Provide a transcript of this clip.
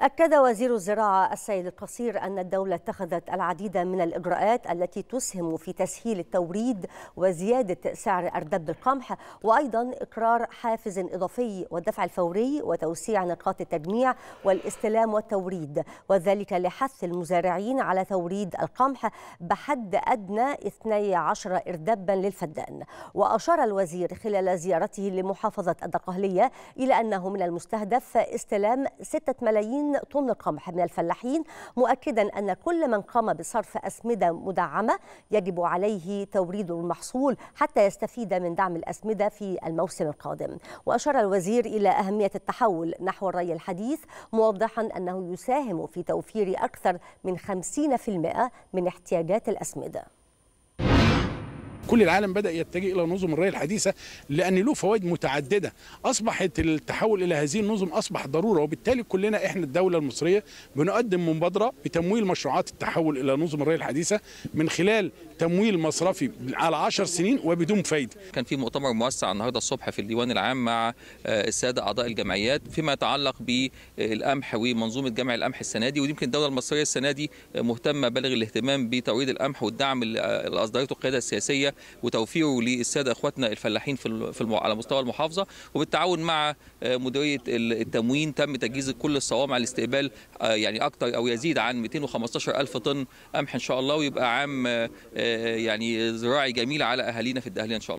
أكد وزير الزراعة السيد القصير أن الدولة اتخذت العديد من الإجراءات التي تسهم في تسهيل التوريد وزيادة سعر أردب القمح وأيضا إقرار حافز إضافي والدفع الفوري وتوسيع نقاط التجميع والاستلام والتوريد وذلك لحث المزارعين على توريد القمح بحد أدنى 12 إردبا للفدان وأشار الوزير خلال زيارته لمحافظة الدقهلية إلى أنه من المستهدف استلام 6 ملايين 30 طن قمح من الفلاحين مؤكدا أن كل من قام بصرف أسمدة مدعمة يجب عليه توريد المحصول حتى يستفيد من دعم الأسمدة في الموسم القادم وأشار الوزير إلى أهمية التحول نحو الري الحديث موضحا أنه يساهم في توفير أكثر من 50% من احتياجات الأسمدة كل العالم بدا يتجه الى نظم الري الحديثه لان له فوائد متعدده اصبحت التحول الى هذه النظم اصبح ضروره وبالتالي كلنا احنا الدوله المصريه بنقدم مبادره بتمويل مشروعات التحول الى نظم الري الحديثه من خلال تمويل مصرفي على 10 سنين وبدون فايده كان في مؤتمر موسع النهارده الصبح في الديوان العام مع آه، الساده اعضاء الجمعيات فيما يتعلق بالقمح ومنظومه جمع القمح السنه دي ويمكن الدوله المصريه السنه دي آه، مهتمه بالغ الاهتمام بتوريد القمح والدعم اللي آه، اصدرته القياده السياسيه وتوفيره للساده اخواتنا الفلاحين في, في على مستوى المحافظه وبالتعاون مع آه، مديريه التموين تم تجهيز كل الصوامع لاستقبال آه، يعني اكثر او يزيد عن 215 الف طن قمح ان شاء الله ويبقى عام آه، يعني زراعي جميل على اهالينا في الدهليه ان شاء الله